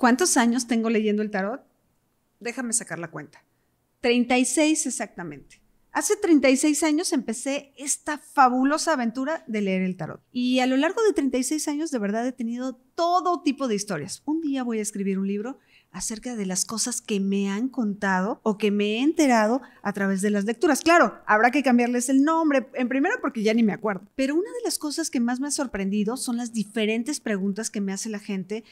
¿Cuántos años tengo leyendo el tarot? Déjame sacar la cuenta. 36 exactamente. Hace 36 años empecé esta fabulosa aventura de leer el tarot. Y a lo largo de 36 años de verdad he tenido todo tipo de historias. Un día voy a escribir un libro acerca de las cosas que me han contado o que me he enterado a través de las lecturas. Claro, habrá que cambiarles el nombre, en primero porque ya ni me acuerdo. Pero una de las cosas que más me ha sorprendido son las diferentes preguntas que me hace la gente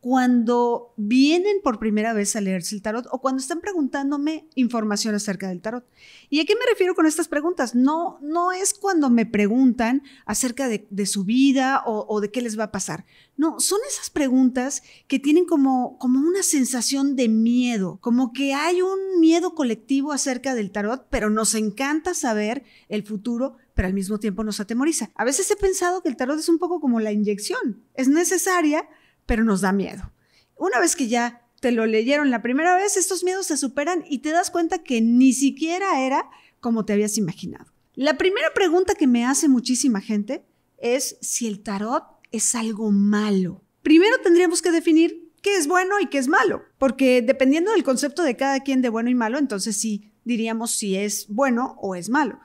cuando vienen por primera vez a leerse el tarot o cuando están preguntándome información acerca del tarot. ¿Y a qué me refiero con estas preguntas? No, no es cuando me preguntan acerca de, su vida o, de qué les va a pasar. No, son esas preguntas que tienen como, como una sensación de miedo, como que hay un miedo colectivo acerca del tarot, pero nos encanta saber el futuro pero al mismo tiempo nos atemoriza. A veces he pensado que el tarot es un poco como la inyección. Es necesaria pero nos da miedo. Una vez que ya te lo leyeron la primera vez, estos miedos se superan y te das cuenta que ni siquiera era como te habías imaginado. La primera pregunta que me hace muchísima gente es si el tarot es algo malo. Primero tendríamos que definir qué es bueno y qué es malo, porque dependiendo del concepto de cada quien de bueno y malo, entonces sí diríamos si es bueno o es malo.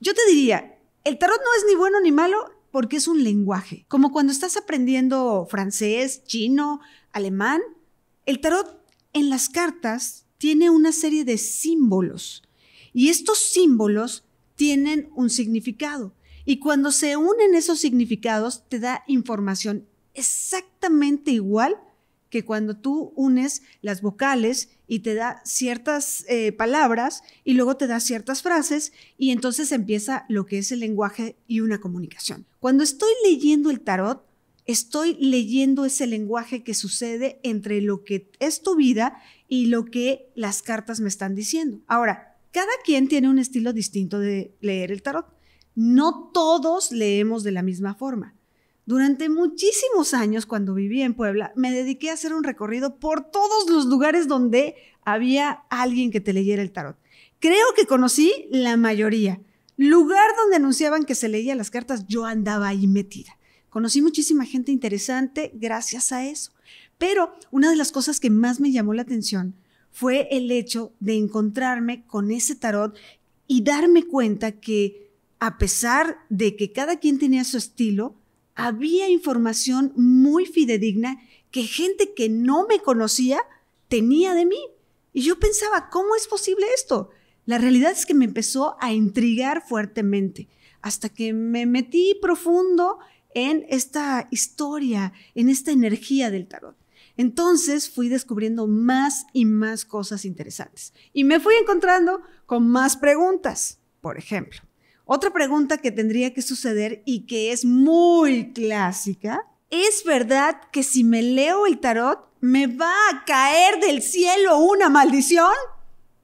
Yo te diría, el tarot no es ni bueno ni malo, porque es un lenguaje. Como cuando estás aprendiendo francés, chino, alemán, el tarot en las cartas tiene una serie de símbolos y estos símbolos tienen un significado. Y cuando se unen esos significados, te da información exactamente igual que cuando tú unes las vocales y te da ciertas eh, palabras y luego te da ciertas frases y entonces empieza lo que es el lenguaje y una comunicación. Cuando estoy leyendo el tarot, estoy leyendo ese lenguaje que sucede entre lo que es tu vida y lo que las cartas me están diciendo. Ahora, cada quien tiene un estilo distinto de leer el tarot. No todos leemos de la misma forma. Durante muchísimos años, cuando vivía en Puebla, me dediqué a hacer un recorrido por todos los lugares donde había alguien que te leyera el tarot. Creo que conocí la mayoría. Lugar donde anunciaban que se leía las cartas, yo andaba ahí metida. Conocí muchísima gente interesante gracias a eso. Pero una de las cosas que más me llamó la atención fue el hecho de encontrarme con ese tarot y darme cuenta que a pesar de que cada quien tenía su estilo, había información muy fidedigna que gente que no me conocía tenía de mí. Y yo pensaba, ¿cómo es posible esto? La realidad es que me empezó a intrigar fuertemente, hasta que me metí profundo en esta historia, en esta energía del tarot. Entonces fui descubriendo más y más cosas interesantes y me fui encontrando con más preguntas, por ejemplo. Otra pregunta que tendría que suceder y que es muy clásica, ¿es verdad que si me leo el tarot me va a caer del cielo una maldición?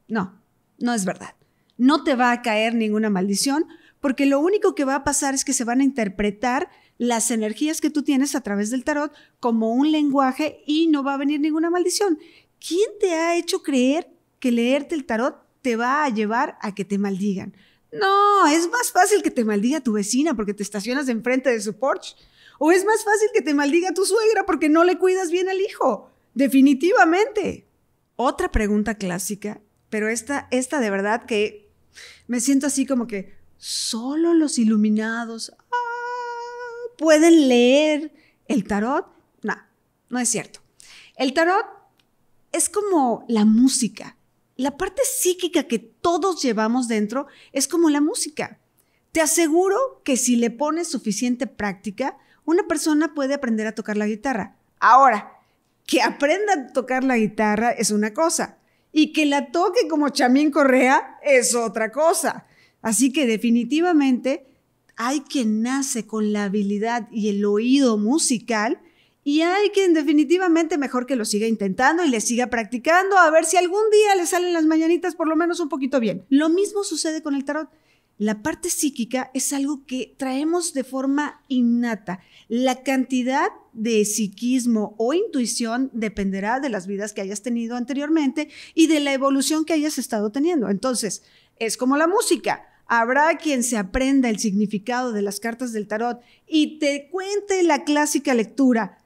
No, no es verdad. No te va a caer ninguna maldición porque lo único que va a pasar es que se van a interpretar las energías que tú tienes a través del tarot como un lenguaje y no va a venir ninguna maldición. ¿Quién te ha hecho creer que leerte el tarot te va a llevar a que te maldigan? No, es más fácil que te maldiga tu vecina porque te estacionas enfrente de su porche, O es más fácil que te maldiga tu suegra porque no le cuidas bien al hijo. Definitivamente. Otra pregunta clásica, pero esta, de verdad que me siento así como que solo los iluminados ah, pueden leer el tarot. No, no es cierto. El tarot es como la música la parte psíquica que todos llevamos dentro es como la música. Te aseguro que si le pones suficiente práctica, una persona puede aprender a tocar la guitarra. Ahora, que aprenda a tocar la guitarra es una cosa y que la toque como Chamín Correa es otra cosa. Así que definitivamente hay quien nace con la habilidad y el oído musical y hay quien definitivamente mejor que lo siga intentando y le siga practicando a ver si algún día le salen las mañanitas por lo menos un poquito bien. Lo mismo sucede con el tarot. La parte psíquica es algo que traemos de forma innata. La cantidad de psiquismo o intuición dependerá de las vidas que hayas tenido anteriormente y de la evolución que hayas estado teniendo. Entonces, es como la música. Habrá quien se aprenda el significado de las cartas del tarot y te cuente la clásica lectura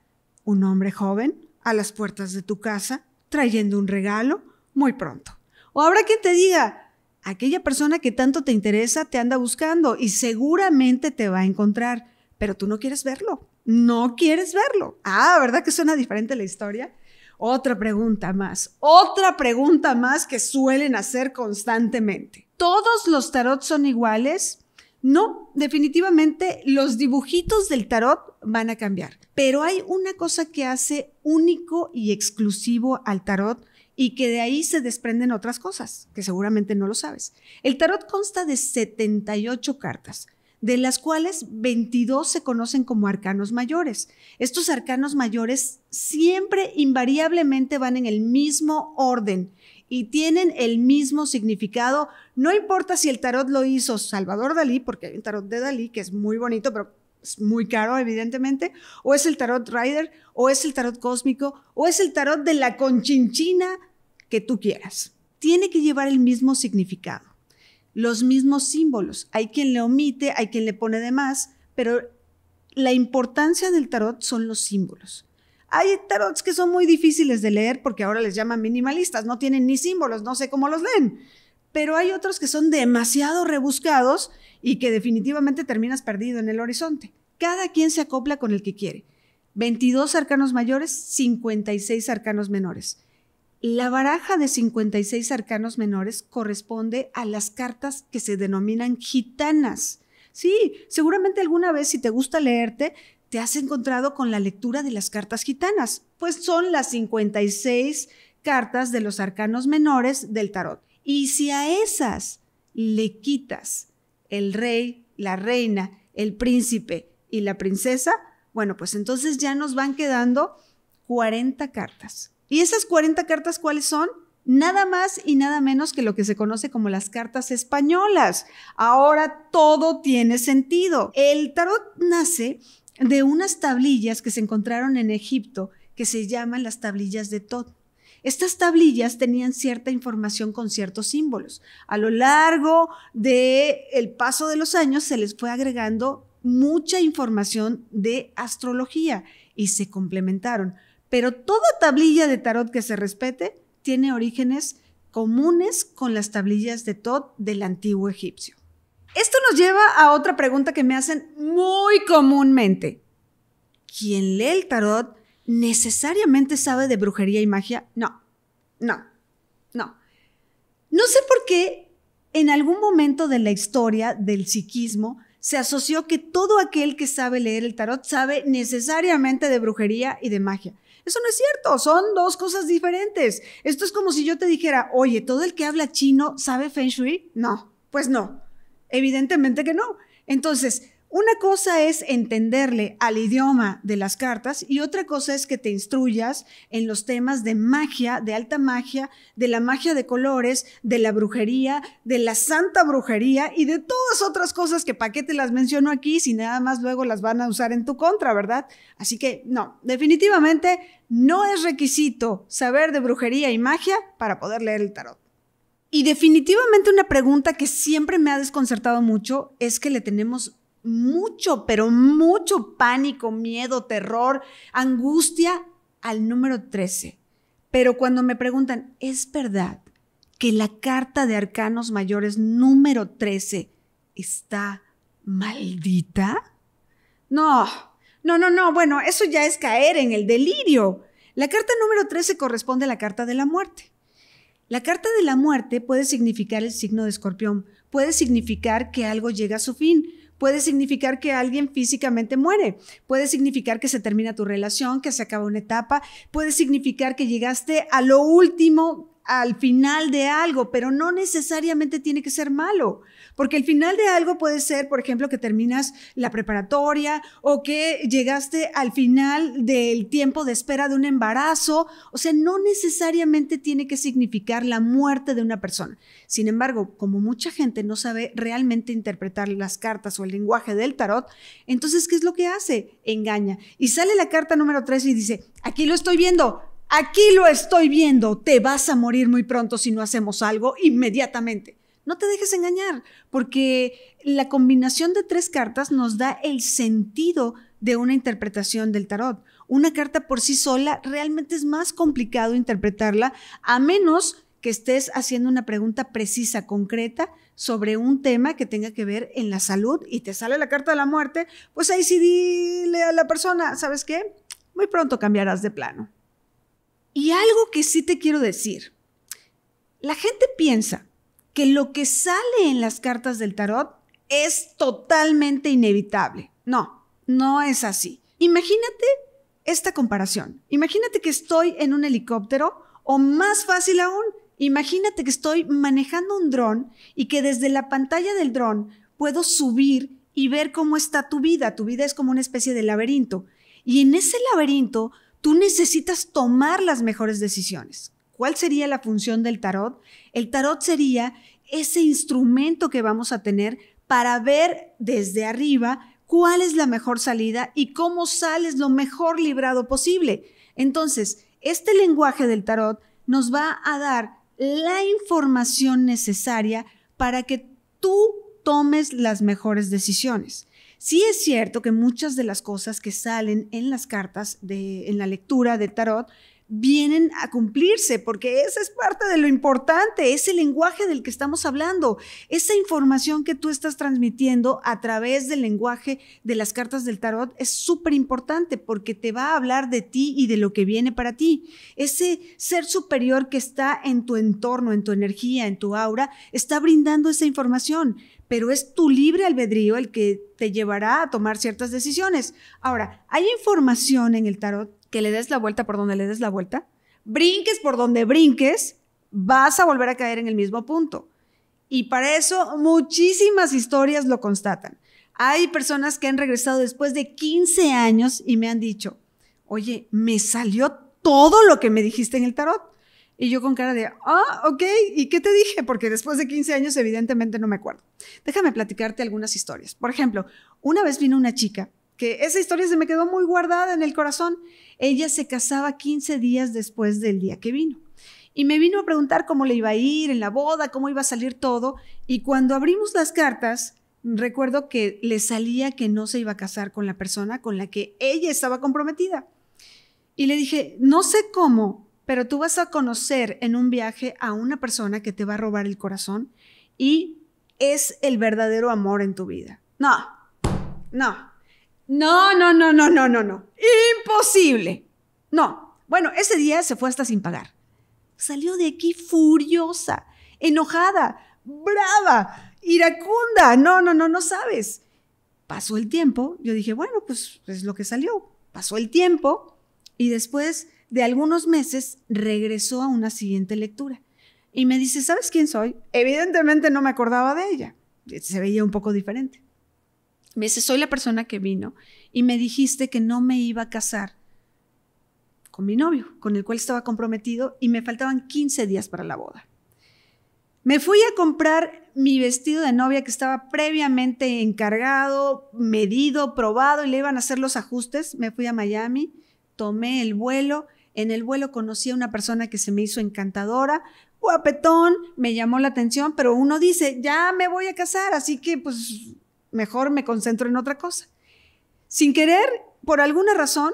un hombre joven a las puertas de tu casa trayendo un regalo muy pronto. O habrá quien te diga, aquella persona que tanto te interesa te anda buscando y seguramente te va a encontrar, pero tú no quieres verlo, no quieres verlo. Ah, ¿verdad que suena diferente la historia? Otra pregunta más, otra pregunta más que suelen hacer constantemente. ¿Todos los tarot son iguales? No, definitivamente los dibujitos del tarot van a cambiar, pero hay una cosa que hace único y exclusivo al tarot y que de ahí se desprenden otras cosas, que seguramente no lo sabes. El tarot consta de 78 cartas, de las cuales 22 se conocen como arcanos mayores. Estos arcanos mayores siempre invariablemente van en el mismo orden y tienen el mismo significado. No importa si el tarot lo hizo Salvador Dalí, porque hay un tarot de Dalí que es muy bonito, pero es muy caro, evidentemente, o es el tarot Rider, o es el tarot cósmico, o es el tarot de la conchinchina que tú quieras. Tiene que llevar el mismo significado, los mismos símbolos. Hay quien le omite, hay quien le pone de más, pero la importancia del tarot son los símbolos. Hay tarots que son muy difíciles de leer porque ahora les llaman minimalistas, no tienen ni símbolos, no sé cómo los leen. Pero hay otros que son demasiado rebuscados y que definitivamente terminas perdido en el horizonte. Cada quien se acopla con el que quiere. 22 arcanos mayores, 56 arcanos menores. La baraja de 56 arcanos menores corresponde a las cartas que se denominan gitanas. Sí, seguramente alguna vez si te gusta leerte, has encontrado con la lectura de las cartas gitanas, pues son las 56 cartas de los arcanos menores del tarot. Y si a esas le quitas el rey, la reina, el príncipe y la princesa, bueno, pues entonces ya nos van quedando 40 cartas. ¿Y esas 40 cartas cuáles son? Nada más y nada menos que lo que se conoce como las cartas españolas. Ahora todo tiene sentido. El tarot nace de unas tablillas que se encontraron en Egipto que se llaman las tablillas de Tod. Estas tablillas tenían cierta información con ciertos símbolos. A lo largo del el paso de los años se les fue agregando mucha información de astrología y se complementaron. Pero toda tablilla de tarot que se respete tiene orígenes comunes con las tablillas de Tod del antiguo egipcio. Esto nos lleva a otra pregunta que me hacen muy comúnmente. ¿quien lee el tarot necesariamente sabe de brujería y magia? No, no, no. No sé por qué en algún momento de la historia del psiquismo se asoció que todo aquel que sabe leer el tarot sabe necesariamente de brujería y de magia. Eso no es cierto, son dos cosas diferentes. Esto es como si yo te dijera, oye, todo el que habla chino sabe feng shui. No, pues no. Evidentemente que no. Entonces, una cosa es entenderle al idioma de las cartas y otra cosa es que te instruyas en los temas de magia, de alta magia, de la magia de colores, de la brujería, de la santa brujería y de todas otras cosas que para qué te las menciono aquí si nada más luego las van a usar en tu contra, ¿verdad? Así que no, definitivamente no es requisito saber de brujería y magia para poder leer el tarot. Y definitivamente una pregunta que siempre me ha desconcertado mucho es que le tenemos mucho, pero mucho pánico, miedo, terror, angustia al número 13. Pero cuando me preguntan, ¿es verdad que la carta de arcanos mayores número 13 está maldita? No, no, no, no, bueno, eso ya es caer en el delirio. La carta número 13 corresponde a la carta de la muerte. La carta de la muerte puede significar el signo de escorpión, puede significar que algo llega a su fin, puede significar que alguien físicamente muere, puede significar que se termina tu relación, que se acaba una etapa, puede significar que llegaste a lo último al final de algo, pero no necesariamente tiene que ser malo, porque el final de algo puede ser, por ejemplo, que terminas la preparatoria o que llegaste al final del tiempo de espera de un embarazo, o sea, no necesariamente tiene que significar la muerte de una persona. Sin embargo, como mucha gente no sabe realmente interpretar las cartas o el lenguaje del tarot, entonces, ¿qué es lo que hace? Engaña. Y sale la carta número 3 y dice, aquí lo estoy viendo, Aquí lo estoy viendo, te vas a morir muy pronto si no hacemos algo inmediatamente. No te dejes engañar, porque la combinación de tres cartas nos da el sentido de una interpretación del tarot. Una carta por sí sola realmente es más complicado interpretarla, a menos que estés haciendo una pregunta precisa, concreta, sobre un tema que tenga que ver en la salud y te sale la carta de la muerte, pues ahí sí dile a la persona, ¿sabes qué? Muy pronto cambiarás de plano. Y algo que sí te quiero decir. La gente piensa que lo que sale en las cartas del tarot es totalmente inevitable. No, no es así. Imagínate esta comparación. Imagínate que estoy en un helicóptero o más fácil aún, imagínate que estoy manejando un dron y que desde la pantalla del dron puedo subir y ver cómo está tu vida. Tu vida es como una especie de laberinto. Y en ese laberinto tú necesitas tomar las mejores decisiones. ¿Cuál sería la función del tarot? El tarot sería ese instrumento que vamos a tener para ver desde arriba cuál es la mejor salida y cómo sales lo mejor librado posible. Entonces, este lenguaje del tarot nos va a dar la información necesaria para que tú tomes las mejores decisiones. Sí es cierto que muchas de las cosas que salen en las cartas, de, en la lectura de tarot, vienen a cumplirse, porque esa es parte de lo importante, ese lenguaje del que estamos hablando, esa información que tú estás transmitiendo a través del lenguaje de las cartas del tarot es súper importante porque te va a hablar de ti y de lo que viene para ti. Ese ser superior que está en tu entorno, en tu energía, en tu aura, está brindando esa información, pero es tu libre albedrío el que te llevará a tomar ciertas decisiones. Ahora, hay información en el tarot que le des la vuelta por donde le des la vuelta, brinques por donde brinques, vas a volver a caer en el mismo punto. Y para eso muchísimas historias lo constatan. Hay personas que han regresado después de 15 años y me han dicho, oye, me salió todo lo que me dijiste en el tarot. Y yo con cara de, ah, ok, ¿y qué te dije? Porque después de 15 años evidentemente no me acuerdo. Déjame platicarte algunas historias. Por ejemplo, una vez vino una chica que esa historia se me quedó muy guardada en el corazón. Ella se casaba 15 días después del día que vino. Y me vino a preguntar cómo le iba a ir en la boda, cómo iba a salir todo. Y cuando abrimos las cartas, recuerdo que le salía que no se iba a casar con la persona con la que ella estaba comprometida. Y le dije, no sé cómo, pero tú vas a conocer en un viaje a una persona que te va a robar el corazón y es el verdadero amor en tu vida. No, no, no, no, no, no, no, no, no. Imposible. No. Bueno, ese día se fue hasta sin pagar. Salió de aquí furiosa, enojada, brava, iracunda. No, no, no, no sabes. Pasó el tiempo. Yo dije, bueno, pues es lo que salió. Pasó el tiempo y después de algunos meses regresó a una siguiente lectura. Y me dice, ¿sabes quién soy? Evidentemente no me acordaba de ella. Se veía un poco diferente. Me dice, soy la persona que vino y me dijiste que no me iba a casar con mi novio, con el cual estaba comprometido y me faltaban 15 días para la boda. Me fui a comprar mi vestido de novia que estaba previamente encargado, medido, probado y le iban a hacer los ajustes. Me fui a Miami, tomé el vuelo. En el vuelo conocí a una persona que se me hizo encantadora, guapetón, me llamó la atención, pero uno dice, ya me voy a casar, así que pues mejor me concentro en otra cosa. Sin querer, por alguna razón,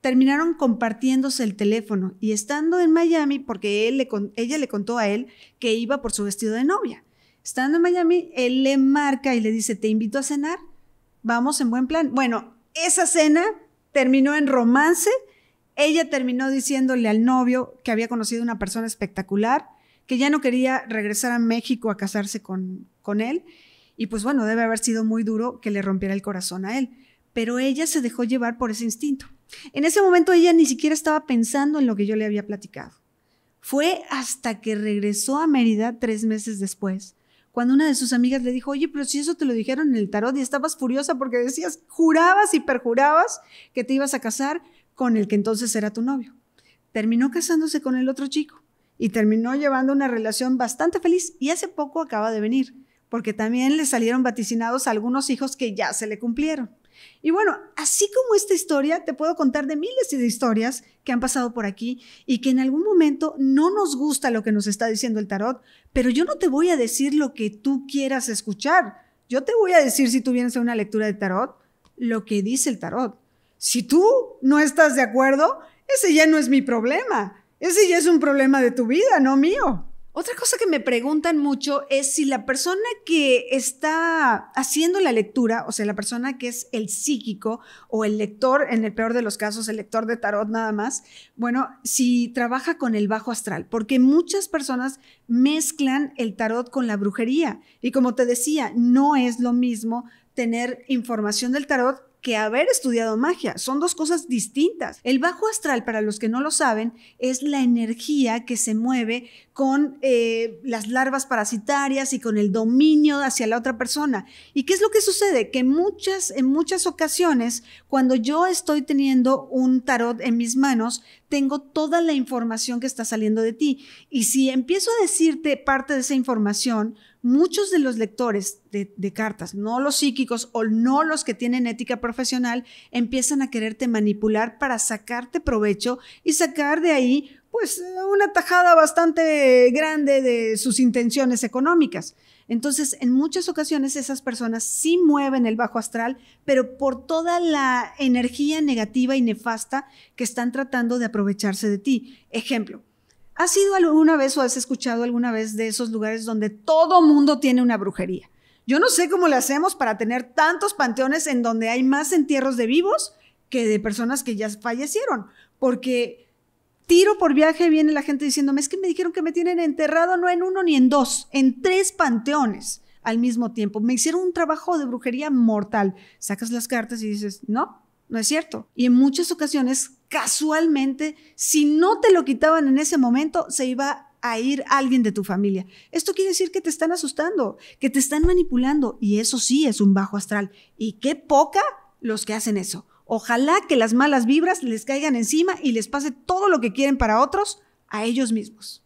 terminaron compartiéndose el teléfono y estando en Miami, porque ella le contó a él que iba por su vestido de novia. Estando en Miami, él le marca y le dice, te invito a cenar, vamos en buen plan. Bueno, esa cena terminó en romance, ella terminó diciéndole al novio que había conocido una persona espectacular, que ya no quería regresar a México a casarse con, con él y pues bueno, debe haber sido muy duro que le rompiera el corazón a él, pero ella se dejó llevar por ese instinto. En ese momento ella ni siquiera estaba pensando en lo que yo le había platicado. Fue hasta que regresó a Mérida tres meses después, cuando una de sus amigas le dijo, oye, pero si eso te lo dijeron en el tarot y estabas furiosa porque decías, jurabas y perjurabas que te ibas a casar con el que entonces era tu novio. Terminó casándose con el otro chico y terminó llevando una relación bastante feliz y hace poco acaba de venir porque también le salieron vaticinados algunos hijos que ya se le cumplieron. Y bueno, así como esta historia, te puedo contar de miles de historias que han pasado por aquí y que en algún momento no nos gusta lo que nos está diciendo el tarot, pero yo no te voy a decir lo que tú quieras escuchar. Yo te voy a decir si tú vienes a una lectura de tarot, lo que dice el tarot. Si tú no estás de acuerdo, ese ya no es mi problema. Ese ya es un problema de tu vida, no mío. Otra cosa que me preguntan mucho es si la persona que está haciendo la lectura, o sea, la persona que es el psíquico o el lector, en el peor de los casos, el lector de tarot nada más, bueno, si trabaja con el bajo astral, porque muchas personas mezclan el tarot con la brujería. Y como te decía, no es lo mismo tener información del tarot que haber estudiado magia. Son dos cosas distintas. El bajo astral, para los que no lo saben, es la energía que se mueve con eh, las larvas parasitarias y con el dominio hacia la otra persona. ¿Y qué es lo que sucede? Que muchas, en muchas ocasiones, cuando yo estoy teniendo un tarot en mis manos, tengo toda la información que está saliendo de ti. Y si empiezo a decirte parte de esa información, muchos de los lectores de, cartas, no los psíquicos o no los que tienen ética profesional, empiezan a quererte manipular para sacarte provecho y sacar de ahí pues una tajada bastante grande de sus intenciones económicas. Entonces, en muchas ocasiones esas personas sí mueven el bajo astral, pero por toda la energía negativa y nefasta que están tratando de aprovecharse de ti. Ejemplo, ¿has ido alguna vez o has escuchado alguna vez de esos lugares donde todo mundo tiene una brujería? Yo no sé cómo le hacemos para tener tantos panteones en donde hay más entierros de vivos que de personas que ya fallecieron, porque tiro por viaje viene la gente diciéndome, es que me dijeron que me tienen enterrado no en uno ni en dos, en tres panteones al mismo tiempo. Me hicieron un trabajo de brujería mortal. Sacas las cartas y dices, no, no es cierto. Y en muchas ocasiones, casualmente, si no te lo quitaban en ese momento, se iba a ir alguien de tu familia. Esto quiere decir que te están asustando, que te están manipulando. Y eso sí es un bajo astral. Y qué poca los que hacen eso. Ojalá que las malas vibras les caigan encima y les pase todo lo que quieren para otros a ellos mismos.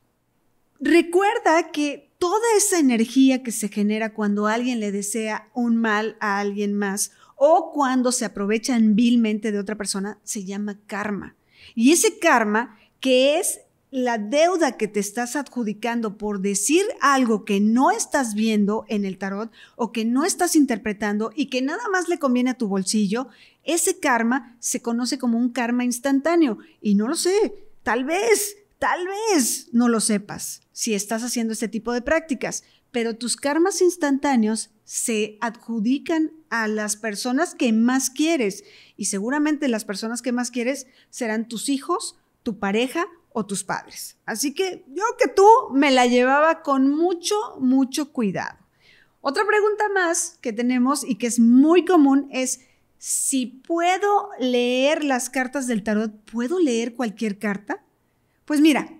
Recuerda que toda esa energía que se genera cuando alguien le desea un mal a alguien más o cuando se aprovechan vilmente de otra persona se llama karma. Y ese karma, que es la deuda que te estás adjudicando por decir algo que no estás viendo en el tarot o que no estás interpretando y que nada más le conviene a tu bolsillo, ese karma se conoce como un karma instantáneo y no lo sé, tal vez, tal vez no lo sepas si estás haciendo este tipo de prácticas, pero tus karmas instantáneos se adjudican a las personas que más quieres y seguramente las personas que más quieres serán tus hijos, tu pareja o tus padres. Así que yo que tú me la llevaba con mucho, mucho cuidado. Otra pregunta más que tenemos y que es muy común es, si puedo leer las cartas del tarot, ¿puedo leer cualquier carta? Pues mira,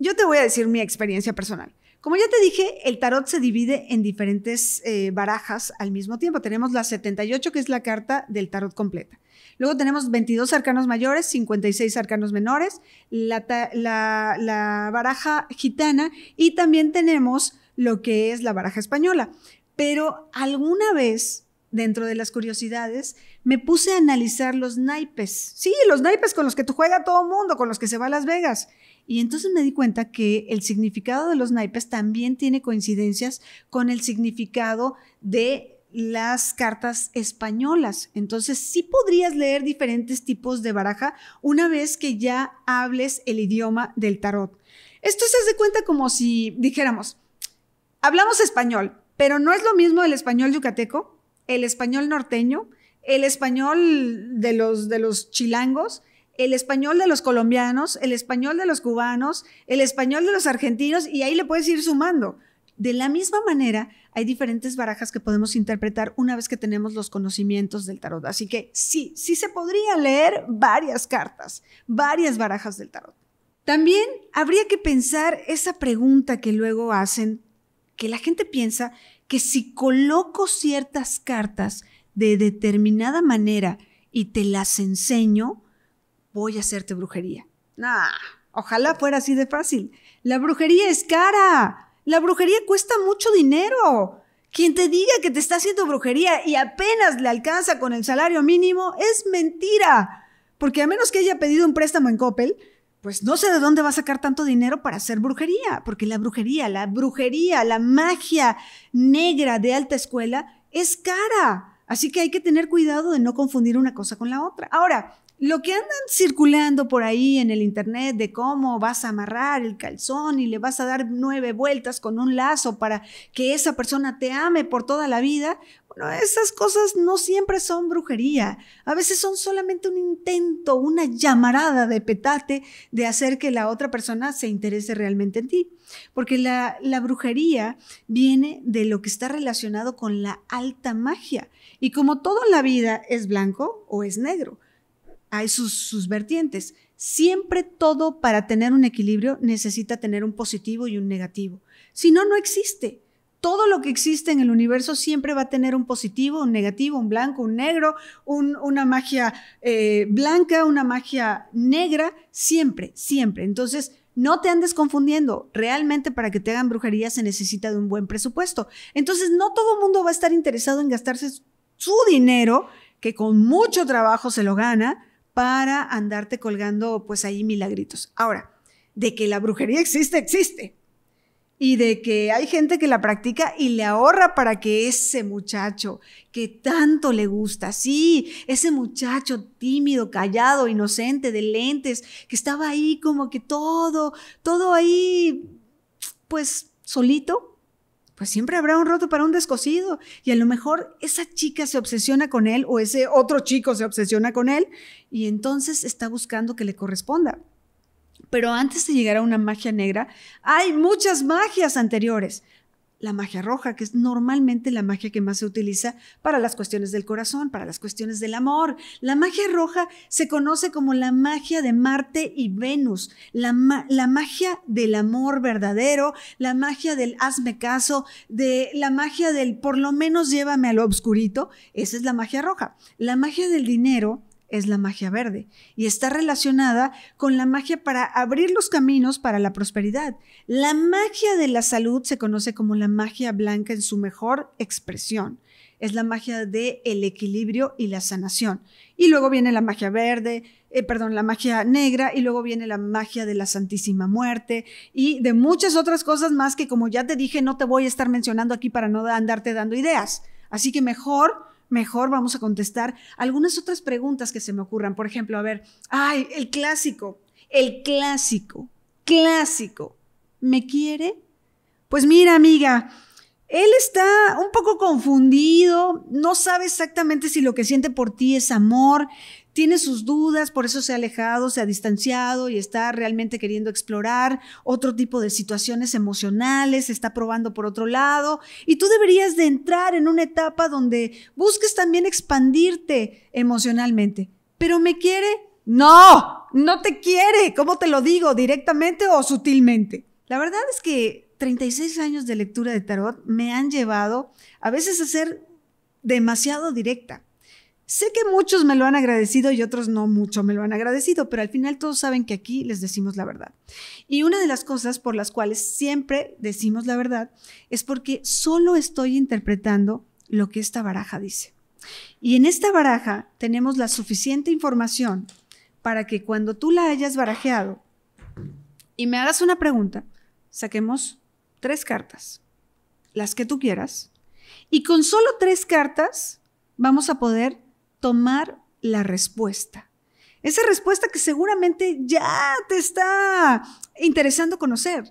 yo te voy a decir mi experiencia personal. Como ya te dije, el tarot se divide en diferentes eh, barajas al mismo tiempo. Tenemos la 78, que es la carta del tarot completa. Luego tenemos 22 arcanos mayores, 56 arcanos menores, la baraja gitana y también tenemos lo que es la baraja española. Pero alguna vez dentro de las curiosidades, me puse a analizar los naipes. Sí, los naipes con los que tú juega todo el mundo, con los que se va a Las Vegas. Y entonces me di cuenta que el significado de los naipes también tiene coincidencias con el significado de las cartas españolas. Entonces sí podrías leer diferentes tipos de baraja una vez que ya hables el idioma del tarot. Esto se hace cuenta como si dijéramos, hablamos español, pero no es lo mismo el español yucateco el español norteño, el español de los, de los chilangos, el español de los colombianos, el español de los cubanos, el español de los argentinos, y ahí le puedes ir sumando. De la misma manera, hay diferentes barajas que podemos interpretar una vez que tenemos los conocimientos del tarot. Así que sí, sí se podría leer varias cartas, varias barajas del tarot. También habría que pensar esa pregunta que luego hacen, que la gente piensa que si coloco ciertas cartas de determinada manera y te las enseño, voy a hacerte brujería. Nah, ojalá fuera así de fácil. La brujería es cara. La brujería cuesta mucho dinero. Quien te diga que te está haciendo brujería y apenas le alcanza con el salario mínimo es mentira. Porque a menos que haya pedido un préstamo en Coppel, pues no sé de dónde va a sacar tanto dinero para hacer brujería, porque la brujería, la brujería, la magia negra de alta escuela es cara. Así que hay que tener cuidado de no confundir una cosa con la otra. Ahora, lo que andan circulando por ahí en el internet de cómo vas a amarrar el calzón y le vas a dar nueve vueltas con un lazo para que esa persona te ame por toda la vida, no, esas cosas no siempre son brujería. A veces son solamente un intento, una llamarada de petate de hacer que la otra persona se interese realmente en ti. Porque la, brujería viene de lo que está relacionado con la alta magia. Y como todo en la vida es blanco o es negro, hay sus, sus vertientes. Siempre todo para tener un equilibrio necesita tener un positivo y un negativo. Si no, no existe todo lo que existe en el universo siempre va a tener un positivo, un negativo, un blanco, un negro, una magia eh, blanca, una magia negra, siempre, siempre. Entonces, no te andes confundiendo. Realmente para que te hagan brujería se necesita de un buen presupuesto. Entonces, no todo el mundo va a estar interesado en gastarse su dinero, que con mucho trabajo se lo gana, para andarte colgando pues ahí milagritos. Ahora, de que la brujería existe, existe y de que hay gente que la practica y le ahorra para que ese muchacho que tanto le gusta, sí, ese muchacho tímido, callado, inocente, de lentes, que estaba ahí como que todo, todo ahí, pues solito, pues siempre habrá un roto para un descosido. Y a lo mejor esa chica se obsesiona con él o ese otro chico se obsesiona con él y entonces está buscando que le corresponda. Pero antes de llegar a una magia negra, hay muchas magias anteriores. La magia roja, que es normalmente la magia que más se utiliza para las cuestiones del corazón, para las cuestiones del amor. La magia roja se conoce como la magia de Marte y Venus, la, magia del amor verdadero, la magia del hazme caso, de la magia del por lo menos llévame a lo obscurito. Esa es la magia roja. La magia del dinero es la magia verde y está relacionada con la magia para abrir los caminos para la prosperidad. La magia de la salud se conoce como la magia blanca en su mejor expresión. Es la magia de el equilibrio y la sanación. Y luego viene la magia verde, eh, perdón, la magia negra, y luego viene la magia de la Santísima Muerte y de muchas otras cosas más que, como ya te dije, no te voy a estar mencionando aquí para no andarte dando ideas. Así que mejor mejor vamos a contestar algunas otras preguntas que se me ocurran. Por ejemplo, a ver, ay, el clásico, el clásico, clásico. ¿Me quiere? Pues mira, amiga, él está un poco confundido, no sabe exactamente si lo que siente por ti es amor, tiene sus dudas, por eso se ha alejado, se ha distanciado y está realmente queriendo explorar otro tipo de situaciones emocionales, está probando por otro lado. Y tú deberías de entrar en una etapa donde busques también expandirte emocionalmente. ¿Pero me quiere? No, no te quiere. ¿Cómo te lo digo? ¿Directamente o sutilmente? La verdad es que 36 años de lectura de tarot me han llevado a veces a ser demasiado directa Sé que muchos me lo han agradecido y otros no mucho me lo han agradecido, pero al final todos saben que aquí les decimos la verdad. Y una de las cosas por las cuales siempre decimos la verdad es porque solo estoy interpretando lo que esta baraja dice. Y en esta baraja tenemos la suficiente información para que cuando tú la hayas barajeado y me hagas una pregunta, saquemos tres cartas, las que tú quieras, y con solo tres cartas vamos a poder tomar la respuesta. Esa respuesta que seguramente ya te está interesando conocer.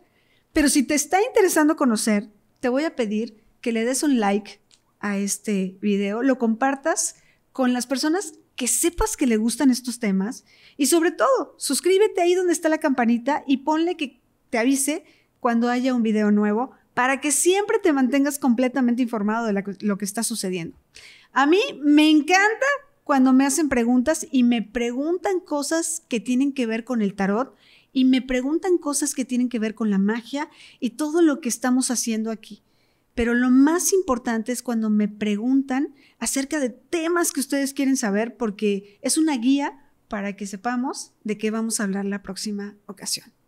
Pero si te está interesando conocer, te voy a pedir que le des un like a este video, lo compartas con las personas que sepas que le gustan estos temas y sobre todo, suscríbete ahí donde está la campanita y ponle que te avise cuando haya un video nuevo para que siempre te mantengas completamente informado de lo que está sucediendo. A mí me encanta cuando me hacen preguntas y me preguntan cosas que tienen que ver con el tarot y me preguntan cosas que tienen que ver con la magia y todo lo que estamos haciendo aquí. Pero lo más importante es cuando me preguntan acerca de temas que ustedes quieren saber porque es una guía para que sepamos de qué vamos a hablar la próxima ocasión.